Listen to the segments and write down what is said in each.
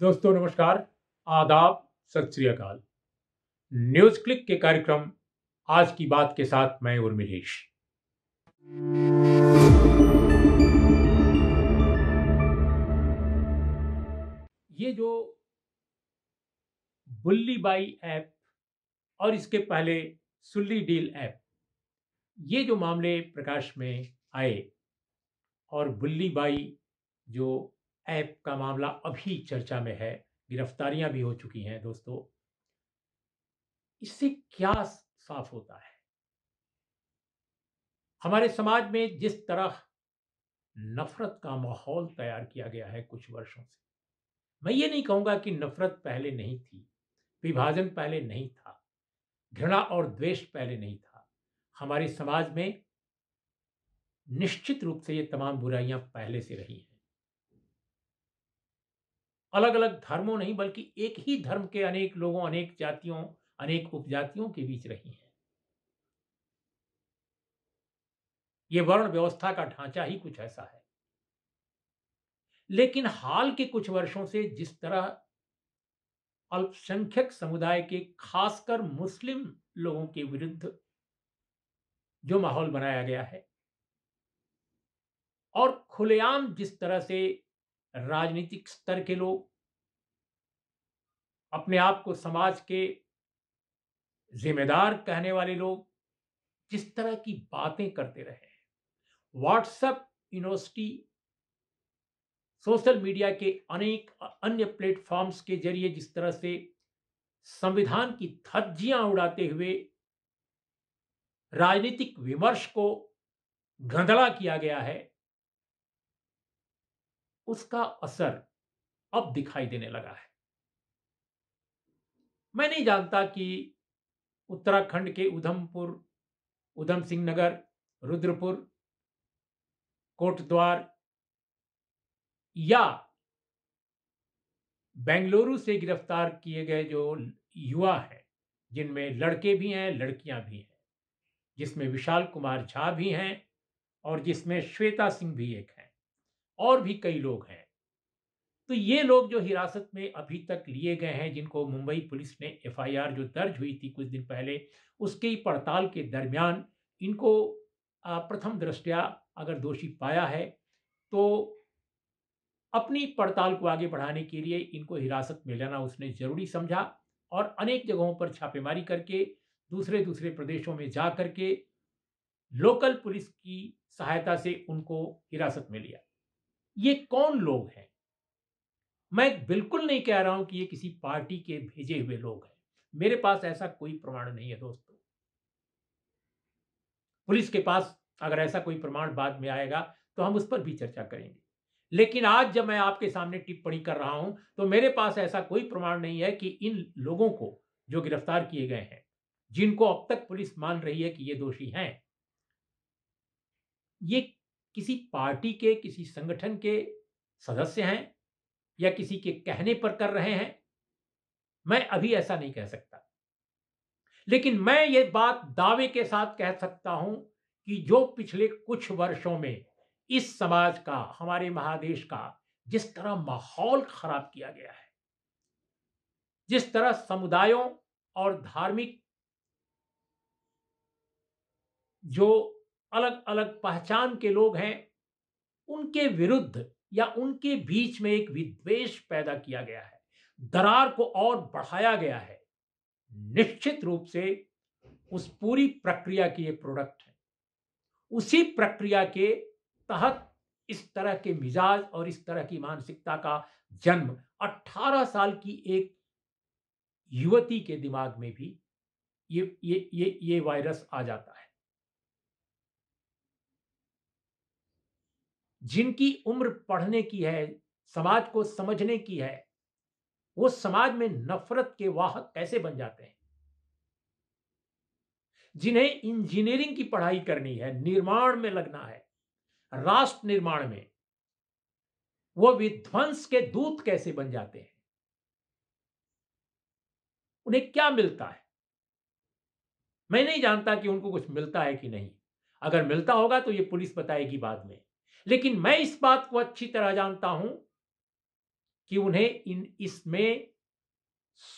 दोस्तों नमस्कार आदाब सत श्रीकाल न्यूज क्लिक के कार्यक्रम आज की बात के साथ मैं उर्मिलेश ये जो बुल्ली बाई ऐप और इसके पहले सुल्ली डील ऐप ये जो मामले प्रकाश में आए और बुल्ली बाई जो ऐप का मामला अभी चर्चा में है गिरफ्तारियां भी हो चुकी हैं दोस्तों इससे क्या साफ होता है हमारे समाज में जिस तरह नफरत का माहौल तैयार किया गया है कुछ वर्षों से मैं ये नहीं कहूंगा कि नफरत पहले नहीं थी विभाजन पहले नहीं था घृणा और द्वेष पहले नहीं था हमारे समाज में निश्चित रूप से ये तमाम बुराइयां पहले से रही हैं अलग अलग धर्मों नहीं बल्कि एक ही धर्म के अनेक लोगों अनेक जातियों अनेक उपजातियों के बीच रही है ये वर्ण व्यवस्था का ढांचा ही कुछ ऐसा है लेकिन हाल के कुछ वर्षों से जिस तरह अल्पसंख्यक समुदाय के खासकर मुस्लिम लोगों के विरुद्ध जो माहौल बनाया गया है और खुलेआम जिस तरह से राजनीतिक स्तर के लोग अपने आप को समाज के जिम्मेदार कहने वाले लोग जिस तरह की बातें करते रहे व्हाट्सएप यूनिवर्सिटी सोशल मीडिया के अनेक अन्य प्लेटफॉर्म्स के जरिए जिस तरह से संविधान की धज्जियां उड़ाते हुए राजनीतिक विमर्श को धंधला किया गया है उसका असर अब दिखाई देने लगा है मैं नहीं जानता कि उत्तराखंड के उधमपुर उधम सिंह नगर रुद्रपुर कोटद्वार या बेंगलुरु से गिरफ्तार किए गए जो युवा हैं जिनमें लड़के भी हैं लड़कियां भी हैं जिसमें विशाल कुमार झा भी हैं और जिसमें श्वेता सिंह भी एक हैं और भी कई लोग हैं तो ये लोग जो हिरासत में अभी तक लिए गए हैं जिनको मुंबई पुलिस ने एफआईआर जो दर्ज हुई थी कुछ दिन पहले उसके ही पड़ताल के दरमियान इनको प्रथम दृष्टया अगर दोषी पाया है तो अपनी पड़ताल को आगे बढ़ाने के लिए इनको हिरासत में लेना उसने जरूरी समझा और अनेक जगहों पर छापेमारी करके दूसरे दूसरे प्रदेशों में जा करके लोकल पुलिस की सहायता से उनको हिरासत में लिया ये कौन लोग हैं मैं बिल्कुल नहीं कह रहा हूं कि ये किसी पार्टी के भेजे हुए लोग हैं मेरे पास ऐसा कोई प्रमाण नहीं है दोस्तों पुलिस के पास अगर ऐसा कोई प्रमाण बाद में आएगा तो हम उस पर भी चर्चा करेंगे लेकिन आज जब मैं आपके सामने टिप्पणी कर रहा हूं तो मेरे पास ऐसा कोई प्रमाण नहीं है कि इन लोगों को जो गिरफ्तार किए गए हैं जिनको अब तक पुलिस मान रही है कि ये दोषी हैं ये किसी पार्टी के किसी संगठन के सदस्य हैं या किसी के कहने पर कर रहे हैं मैं अभी ऐसा नहीं कह सकता लेकिन मैं ये बात दावे के साथ कह सकता हूं कि जो पिछले कुछ वर्षों में इस समाज का हमारे महादेश का जिस तरह माहौल खराब किया गया है जिस तरह समुदायों और धार्मिक जो अलग अलग पहचान के लोग हैं उनके विरुद्ध या उनके बीच में एक विद्वेश पैदा किया गया है दरार को और बढ़ाया गया है निश्चित रूप से उस पूरी प्रक्रिया की ये प्रोडक्ट है उसी प्रक्रिया के तहत इस तरह के मिजाज और इस तरह की मानसिकता का जन्म 18 साल की एक युवती के दिमाग में भी ये ये ये ये वायरस आ जाता है जिनकी उम्र पढ़ने की है समाज को समझने की है वो समाज में नफरत के वाहक कैसे बन जाते हैं जिन्हें इंजीनियरिंग की पढ़ाई करनी है निर्माण में लगना है राष्ट्र निर्माण में वो विध्वंस के दूत कैसे बन जाते हैं उन्हें क्या मिलता है मैं नहीं जानता कि उनको कुछ मिलता है कि नहीं अगर मिलता होगा तो ये पुलिस बताएगी बाद में लेकिन मैं इस बात को अच्छी तरह जानता हूं कि उन्हें इन इसमें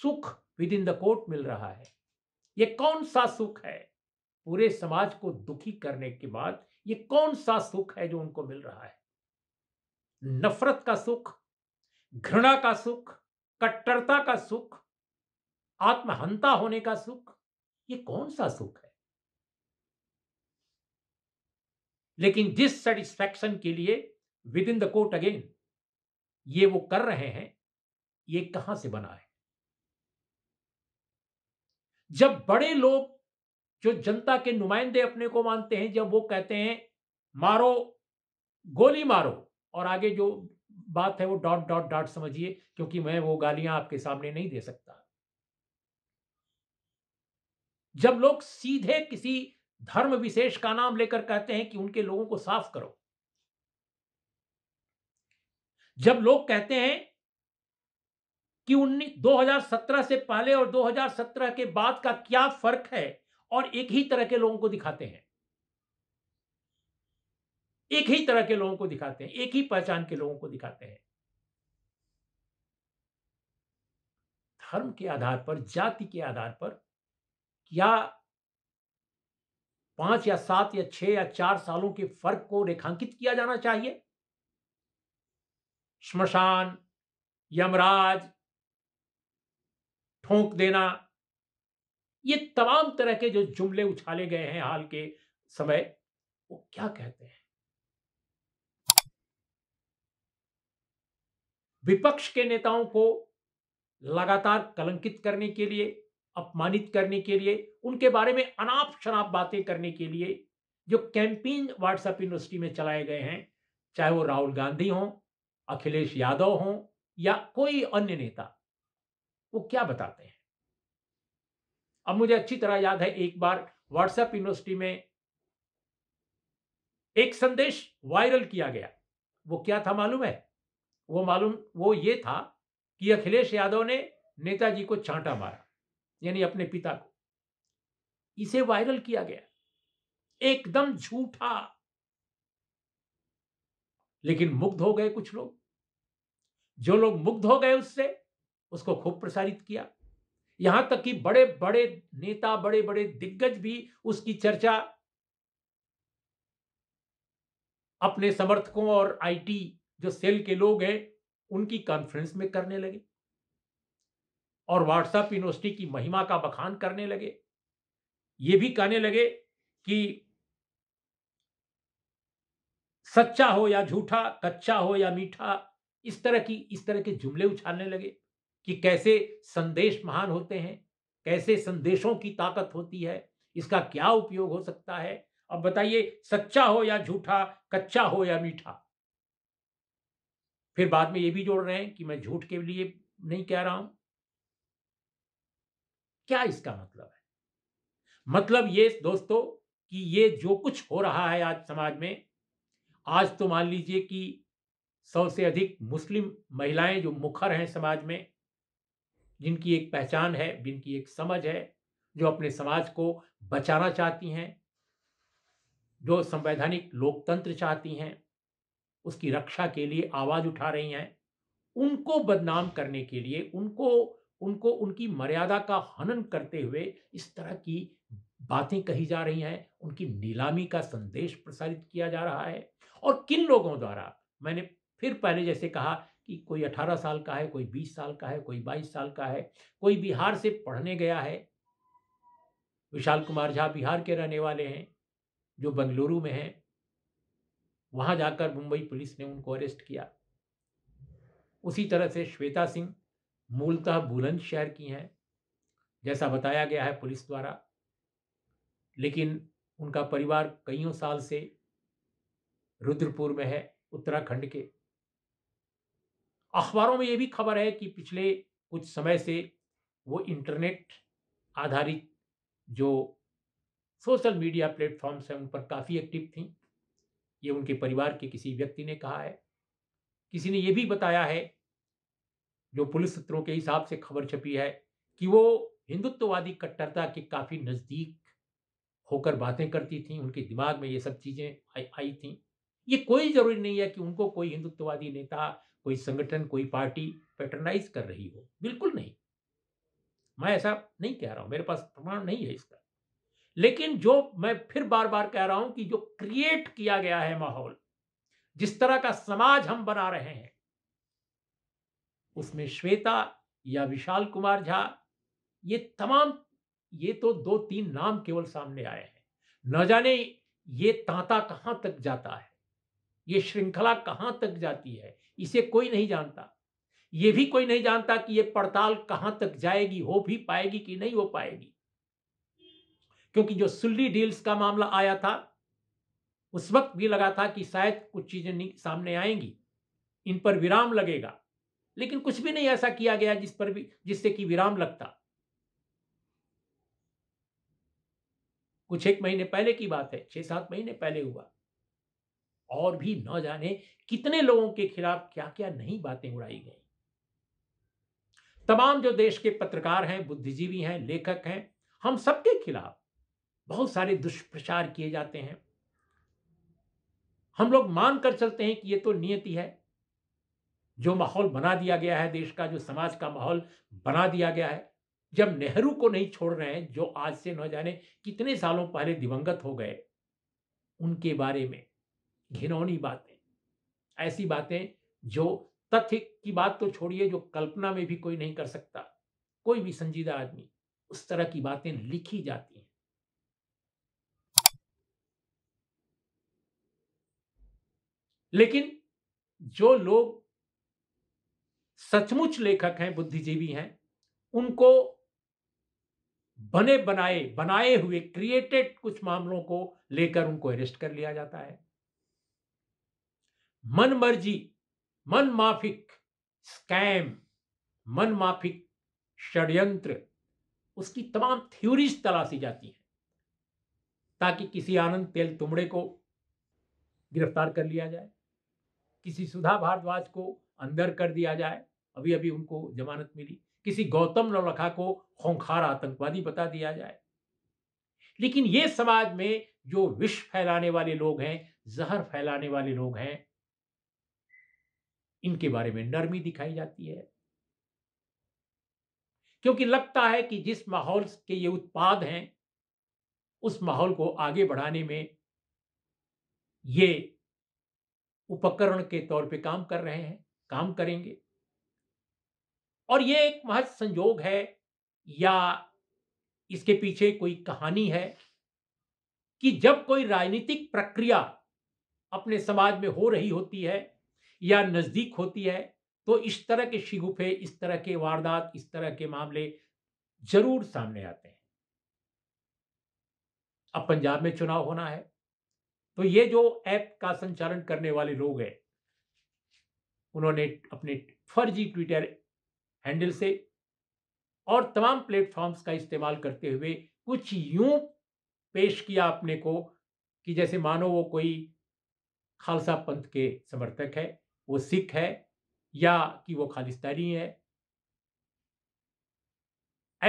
सुख विद इन द कोर्ट मिल रहा है यह कौन सा सुख है पूरे समाज को दुखी करने के बाद यह कौन सा सुख है जो उनको मिल रहा है नफरत का सुख घृणा का सुख कट्टरता का सुख आत्महंता होने का सुख ये कौन सा सुख है लेकिन जिस सेटिस्फैक्शन के लिए within the court again ये वो कर रहे हैं ये कहां से बना है जब बड़े लोग जो जनता के नुमाइंदे अपने को मानते हैं जब वो कहते हैं मारो गोली मारो और आगे जो बात है वो डॉट डॉट डॉट समझिए क्योंकि मैं वो गालियां आपके सामने नहीं दे सकता जब लोग सीधे किसी धर्म विशेष का नाम लेकर कहते हैं कि उनके लोगों को साफ करो जब लोग कहते हैं कि उन्नीस दो से पहले और 2017 के बाद का क्या फर्क है और एक ही तरह के लोगों को दिखाते हैं एक ही तरह के लोगों को दिखाते हैं एक ही पहचान के लोगों को दिखाते हैं धर्म के आधार पर जाति के आधार पर क्या पांच या सात या छह या चार सालों के फर्क को रेखांकित किया जाना चाहिए श्मशान यमराज ठोंक देना ये तमाम तरह के जो जुमले उछाले गए हैं हाल के समय वो क्या कहते हैं विपक्ष के नेताओं को लगातार कलंकित करने के लिए अपमानित करने के लिए उनके बारे में अनाप शनाप बातें करने के लिए जो कैंपेन व्हाट्सएप यूनिवर्सिटी में चलाए गए हैं चाहे वो राहुल गांधी हों अखिलेश यादव हों या कोई अन्य नेता वो क्या बताते हैं अब मुझे अच्छी तरह याद है एक बार व्हाट्सएप यूनिवर्सिटी में एक संदेश वायरल किया गया वो क्या था मालूम है वो मालूम वो ये था कि अखिलेश यादव ने नेताजी को छांटा मारा यानी अपने पिता को इसे वायरल किया गया एकदम झूठा लेकिन मुग्ध हो गए कुछ लोग जो लोग मुग्ध हो गए उससे उसको खूब प्रसारित किया यहां तक कि बड़े बड़े नेता बड़े बड़े दिग्गज भी उसकी चर्चा अपने समर्थकों और आईटी जो सेल के लोग हैं उनकी कॉन्फ्रेंस में करने लगे और व्हाट्सएप यूनिवर्सिटी की महिमा का बखान करने लगे ये भी कहने लगे कि सच्चा हो या झूठा कच्चा हो या मीठा इस तरह की इस तरह के जुमले उछालने लगे कि कैसे संदेश महान होते हैं कैसे संदेशों की ताकत होती है इसका क्या उपयोग हो सकता है अब बताइए सच्चा हो या झूठा कच्चा हो या मीठा फिर बाद में ये भी जोड़ रहे हैं कि मैं झूठ के लिए नहीं कह रहा हूं क्या इसका मतलब है मतलब ये दोस्तों कि ये जो कुछ हो रहा है आज समाज में आज तो मान लीजिए कि सौ से अधिक मुस्लिम महिलाएं जो मुखर हैं समाज में जिनकी एक पहचान है जिनकी एक समझ है जो अपने समाज को बचाना चाहती हैं जो संवैधानिक लोकतंत्र चाहती हैं उसकी रक्षा के लिए आवाज उठा रही हैं उनको बदनाम करने के लिए उनको उनको उनकी मर्यादा का हनन करते हुए इस तरह की बातें कही जा रही हैं उनकी नीलामी का संदेश प्रसारित किया जा रहा है और किन लोगों द्वारा मैंने फिर पहले जैसे कहा कि कोई 18 साल का है कोई 20 साल का है कोई 22 साल का है कोई बिहार से पढ़ने गया है विशाल कुमार झा बिहार के रहने वाले हैं जो बंगलुरु में हैं वहां जाकर मुंबई पुलिस ने उनको अरेस्ट किया उसी तरह से श्वेता सिंह मूलतः बुलंदशहर की हैं जैसा बताया गया है पुलिस द्वारा लेकिन उनका परिवार कईयों साल से रुद्रपुर में है उत्तराखंड के अखबारों में ये भी खबर है कि पिछले कुछ समय से वो इंटरनेट आधारित जो सोशल मीडिया प्लेटफॉर्म्स हैं उन पर काफ़ी एक्टिव थी ये उनके परिवार के किसी व्यक्ति ने कहा है किसी ने ये भी बताया है जो पुलिस सूत्रों के हिसाब से खबर छपी है कि वो हिंदुत्ववादी कट्टरता के काफ़ी नज़दीक होकर बातें करती थी उनके दिमाग में ये सब चीज़ें आई थी ये कोई ज़रूरी नहीं है कि उनको कोई हिंदुत्ववादी नेता कोई संगठन कोई पार्टी पैटर्नाइज कर रही हो बिल्कुल नहीं मैं ऐसा नहीं कह रहा हूँ मेरे पास प्रमाण नहीं है इसका लेकिन जो मैं फिर बार बार कह रहा हूं कि जो क्रिएट किया गया है माहौल जिस तरह का समाज हम बना रहे हैं उसमें श्वेता या विशाल कुमार झा ये तमाम ये तो दो तीन नाम केवल सामने आए हैं न जाने ये तांता कहाँ तक जाता है ये श्रृंखला कहाँ तक जाती है इसे कोई नहीं जानता ये भी कोई नहीं जानता कि ये पड़ताल कहाँ तक जाएगी हो भी पाएगी कि नहीं हो पाएगी क्योंकि जो सुल्ली डील्स का मामला आया था उस वक्त भी लगा था कि शायद कुछ चीजें सामने आएंगी इन पर विराम लगेगा लेकिन कुछ भी नहीं ऐसा किया गया जिस पर भी जिससे कि विराम लगता कुछ एक महीने पहले की बात है छह सात महीने पहले हुआ और भी न जाने कितने लोगों के खिलाफ क्या क्या नहीं बातें उड़ाई गई तमाम जो देश के पत्रकार हैं बुद्धिजीवी हैं लेखक हैं हम सबके खिलाफ बहुत सारे दुष्प्रचार किए जाते हैं हम लोग मान कर चलते हैं कि ये तो नियति है जो माहौल बना दिया गया है देश का जो समाज का माहौल बना दिया गया है जब नेहरू को नहीं छोड़ रहे हैं जो आज से न जाने कितने सालों पहले दिवंगत हो गए उनके बारे में घिनौनी बातें ऐसी बातें जो तथ्य की बात तो छोड़िए जो कल्पना में भी कोई नहीं कर सकता कोई भी संजीदा आदमी उस तरह की बातें लिखी जाती हैं लेकिन जो लोग सचमुच लेखक हैं बुद्धिजीवी हैं उनको बने बनाए बनाए हुए क्रिएटेड कुछ मामलों को लेकर उनको अरेस्ट कर लिया जाता है मन मर्जी मन माफिक स्कैम मन माफिक षड्यंत्र उसकी तमाम थ्योरीज तलाशी जाती हैं ताकि किसी आनंद तेल तुमड़े को गिरफ्तार कर लिया जाए किसी सुधा भारद्वाज को अंदर कर दिया जाए अभी अभी उनको जमानत मिली किसी गौतम नवलखा को खोखार आतंकवादी बता दिया जाए लेकिन ये समाज में जो विष फैलाने वाले लोग हैं जहर फैलाने वाले लोग हैं इनके बारे में नरमी दिखाई जाती है क्योंकि लगता है कि जिस माहौल के ये उत्पाद हैं उस माहौल को आगे बढ़ाने में ये उपकरण के तौर पे काम कर रहे हैं काम करेंगे और ये एक महज संयोग है या इसके पीछे कोई कहानी है कि जब कोई राजनीतिक प्रक्रिया अपने समाज में हो रही होती है या नज़दीक होती है तो इस तरह के शिगुफे इस तरह के वारदात इस तरह के मामले जरूर सामने आते हैं अब पंजाब में चुनाव होना है तो ये जो ऐप का संचालन करने वाले लोग हैं उन्होंने अपने फर्जी ट्विटर हैंडल से और तमाम प्लेटफॉर्म्स का इस्तेमाल करते हुए कुछ यूं पेश किया अपने को कि जैसे मानो वो कोई खालसा पंथ के समर्थक है वो सिख है या कि वो खालिस्तानी है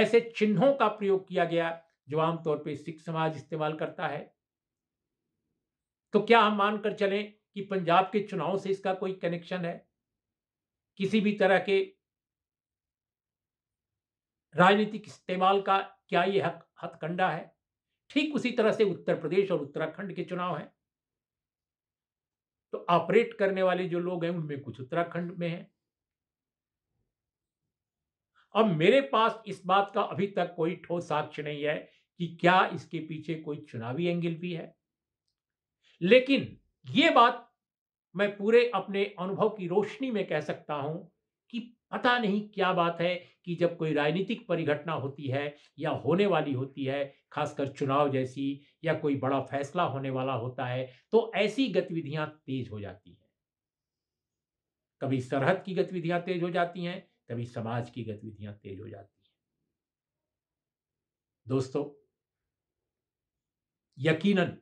ऐसे चिन्हों का प्रयोग किया गया जो आमतौर पर सिख समाज इस्तेमाल करता है तो क्या हम मानकर चलें कि पंजाब के चुनाव से इसका कोई कनेक्शन है किसी भी तरह के राजनीतिक इस्तेमाल का क्या ये हक हथकंडा है ठीक उसी तरह से उत्तर प्रदेश और उत्तराखंड के चुनाव हैं तो ऑपरेट करने वाले जो लोग हैं उनमें कुछ उत्तराखंड में हैं अब मेरे पास इस बात का अभी तक कोई ठोस साक्ष्य नहीं है कि क्या इसके पीछे कोई चुनावी एंगल भी है लेकिन ये बात मैं पूरे अपने अनुभव की रोशनी में कह सकता हूं कि पता नहीं क्या बात है कि जब कोई राजनीतिक परिघटना होती है या होने वाली होती है खासकर चुनाव जैसी या कोई बड़ा फैसला होने वाला होता है तो ऐसी गतिविधियां तेज हो जाती हैं कभी सरहद की गतिविधियां तेज हो जाती हैं कभी समाज की गतिविधियां तेज हो जाती हैं दोस्तों यकीनन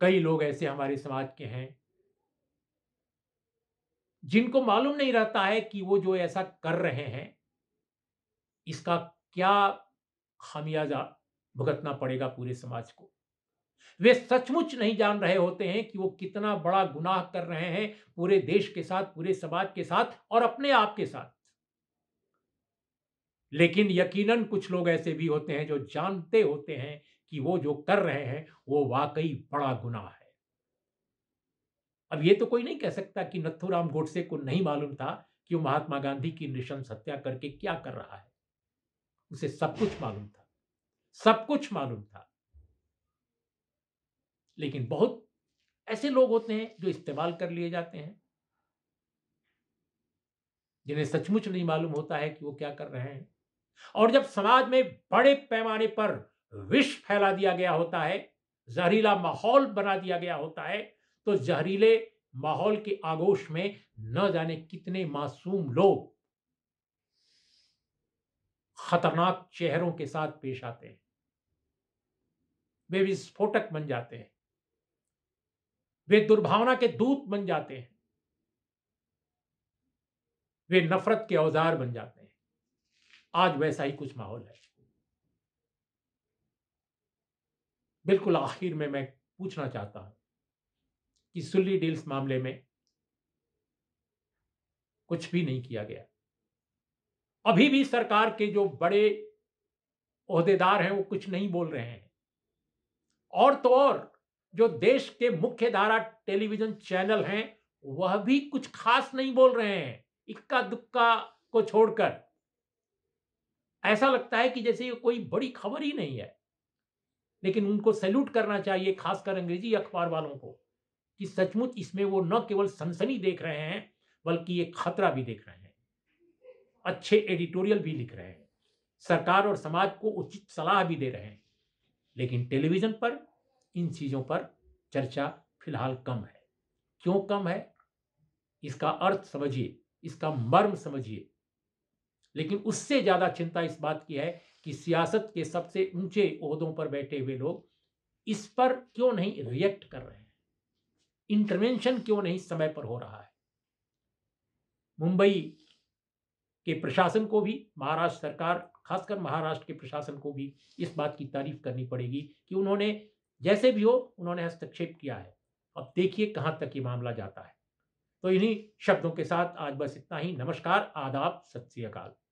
कई लोग ऐसे हमारे समाज के हैं जिनको मालूम नहीं रहता है कि वो जो ऐसा कर रहे हैं इसका क्या खामियाजा भुगतना पड़ेगा पूरे समाज को वे सचमुच नहीं जान रहे होते हैं कि वो कितना बड़ा गुनाह कर रहे हैं पूरे देश के साथ पूरे समाज के साथ और अपने आप के साथ लेकिन यकीनन कुछ लोग ऐसे भी होते हैं जो जानते होते हैं कि वो जो कर रहे हैं वो वाकई बड़ा गुनाह है अब ये तो कोई नहीं कह सकता कि नथुराम गोडसे को नहीं मालूम था कि वो महात्मा गांधी की निशंस हत्या करके क्या कर रहा है उसे सब कुछ मालूम था सब कुछ मालूम था लेकिन बहुत ऐसे लोग होते हैं जो इस्तेमाल कर लिए जाते हैं जिन्हें सचमुच नहीं मालूम होता है कि वो क्या कर रहे हैं और जब समाज में बड़े पैमाने पर विष फैला दिया गया होता है जहरीला माहौल बना दिया गया होता है तो जहरीले माहौल के आगोश में न जाने कितने मासूम लोग खतरनाक चेहरों के साथ पेश आते हैं वे विस्फोटक बन जाते हैं वे दुर्भावना के दूत बन जाते हैं वे नफरत के औजार बन जाते हैं आज वैसा ही कुछ माहौल है बिल्कुल आखिर में मैं पूछना चाहता हूं कि सुल्ली डील्स मामले में कुछ भी नहीं किया गया अभी भी सरकार के जो बड़े ओहदेदार हैं वो कुछ नहीं बोल रहे हैं और तो और जो देश के मुख्य धारा टेलीविजन चैनल हैं वह भी कुछ खास नहीं बोल रहे हैं इक्का दुक्का को छोड़कर ऐसा लगता है कि जैसे कोई बड़ी खबर ही नहीं है लेकिन उनको सैल्यूट करना चाहिए खासकर अंग्रेजी अखबार वालों को कि सचमुच इसमें वो न केवल सनसनी देख रहे हैं बल्कि ये खतरा भी देख रहे हैं अच्छे एडिटोरियल भी लिख रहे हैं सरकार और समाज को उचित सलाह भी दे रहे हैं लेकिन टेलीविज़न पर इन चीज़ों पर चर्चा फिलहाल कम है क्यों कम है इसका अर्थ समझिए इसका मर्म समझिए लेकिन उससे ज़्यादा चिंता इस बात की है कि सियासत के सबसे ऊंचे ओहदों पर बैठे हुए लोग इस पर क्यों नहीं रिएक्ट कर रहे हैं इंटरवेंशन क्यों नहीं समय पर हो रहा है मुंबई के प्रशासन को भी महाराष्ट्र सरकार खासकर महाराष्ट्र के प्रशासन को भी इस बात की तारीफ करनी पड़ेगी कि उन्होंने जैसे भी हो उन्होंने हस्तक्षेप किया है अब देखिए कहां तक ये मामला जाता है तो इन्हीं शब्दों के साथ आज बस इतना ही नमस्कार आदाब सत श्रीकाल